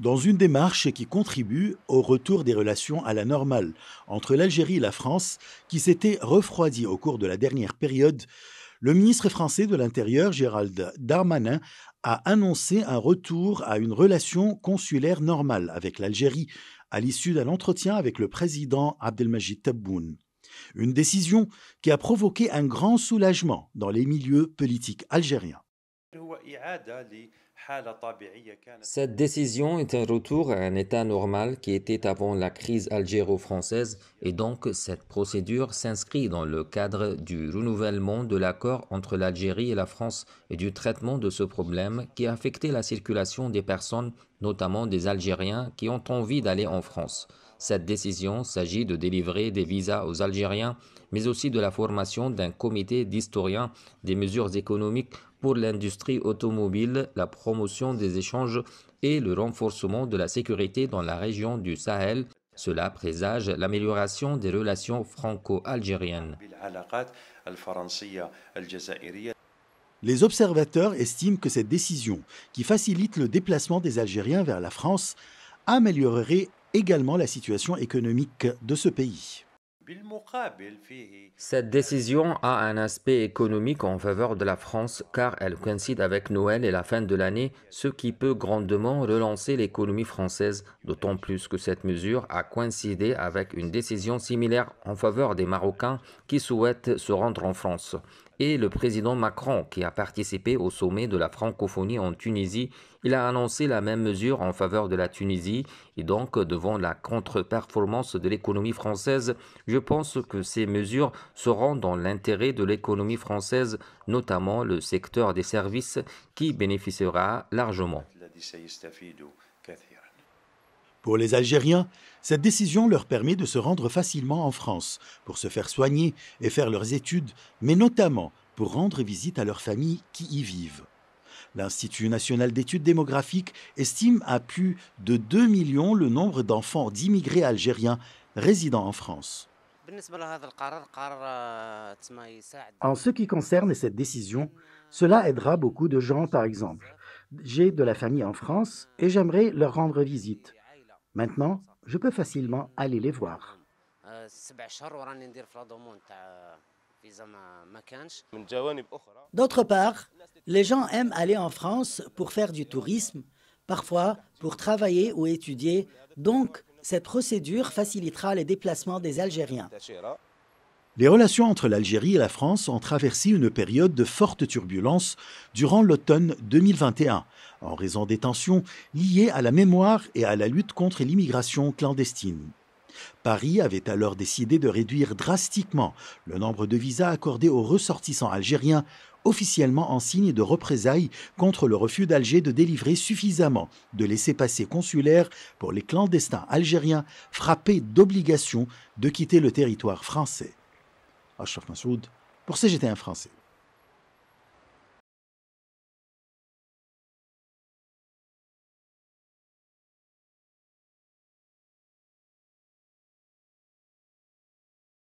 dans une démarche qui contribue au retour des relations à la normale entre l'Algérie et la France, qui s'était refroidie au cours de la dernière période, le ministre français de l'Intérieur, Gérald Darmanin, a annoncé un retour à une relation consulaire normale avec l'Algérie à l'issue d'un entretien avec le président Abdelmajid Tebboune. Une décision qui a provoqué un grand soulagement dans les milieux politiques algériens. Cette décision est un retour à un état normal qui était avant la crise algéro-française et donc cette procédure s'inscrit dans le cadre du renouvellement de l'accord entre l'Algérie et la France et du traitement de ce problème qui affectait la circulation des personnes, notamment des Algériens qui ont envie d'aller en France. Cette décision s'agit de délivrer des visas aux Algériens, mais aussi de la formation d'un comité d'historiens des mesures économiques pour l'industrie automobile, la promotion des échanges et le renforcement de la sécurité dans la région du Sahel. Cela présage l'amélioration des relations franco-algériennes. Les observateurs estiment que cette décision, qui facilite le déplacement des Algériens vers la France, améliorerait également la situation économique de ce pays. Cette décision a un aspect économique en faveur de la France car elle coïncide avec Noël et la fin de l'année, ce qui peut grandement relancer l'économie française, d'autant plus que cette mesure a coïncidé avec une décision similaire en faveur des Marocains qui souhaitent se rendre en France et le président Macron, qui a participé au sommet de la francophonie en Tunisie, il a annoncé la même mesure en faveur de la Tunisie et donc devant la contre-performance de l'économie française, je pense que ces mesures seront dans l'intérêt de l'économie française, notamment le secteur des services qui bénéficiera largement. Pour les Algériens, cette décision leur permet de se rendre facilement en France pour se faire soigner et faire leurs études, mais notamment pour rendre visite à leurs familles qui y vivent. L'Institut national d'études démographiques estime à plus de 2 millions le nombre d'enfants d'immigrés algériens résidant en France. En ce qui concerne cette décision, cela aidera beaucoup de gens, par exemple. J'ai de la famille en France et j'aimerais leur rendre visite. Maintenant, je peux facilement aller les voir. D'autre part, les gens aiment aller en France pour faire du tourisme, parfois pour travailler ou étudier, donc cette procédure facilitera les déplacements des Algériens. Les relations entre l'Algérie et la France ont traversé une période de forte turbulence durant l'automne 2021, en raison des tensions liées à la mémoire et à la lutte contre l'immigration clandestine. Paris avait alors décidé de réduire drastiquement le nombre de visas accordés aux ressortissants algériens, officiellement en signe de représailles contre le refus d'Alger de délivrer suffisamment de laissés-passer consulaires pour les clandestins algériens frappés d'obligation de quitter le territoire français. Ashraf Massoud pour cgt Français.